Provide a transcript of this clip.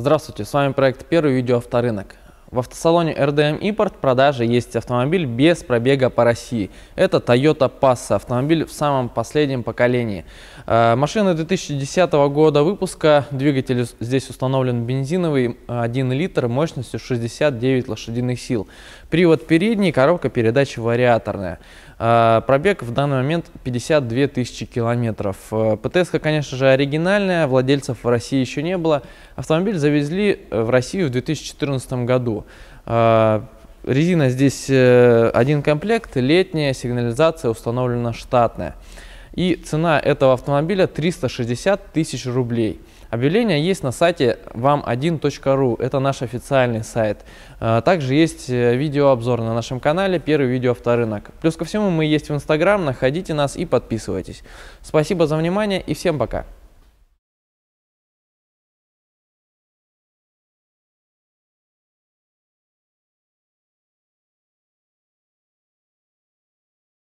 Здравствуйте, с вами проект «Первый видео авторынок». В автосалоне RDM Import продажи есть автомобиль без пробега по России. Это Toyota Passa, автомобиль в самом последнем поколении. Э, машина 2010 года выпуска, двигатель здесь установлен бензиновый, 1 литр, мощностью 69 лошадиных сил. Привод передний, коробка передач вариаторная. А, пробег в данный момент 52 тысячи километров. Э, ПТСК, конечно же, оригинальная, владельцев в России еще не было. Автомобиль завезли э, в Россию в 2014 году. А, резина здесь э, один комплект, летняя, сигнализация установлена штатная и цена этого автомобиля 360 тысяч рублей. Объявление есть на сайте вам1.ру, это наш официальный сайт. А, также есть э, видеообзор на нашем канале «Первый видеоавторынок». Плюс ко всему мы есть в Инстаграм, находите нас и подписывайтесь. Спасибо за внимание и всем пока!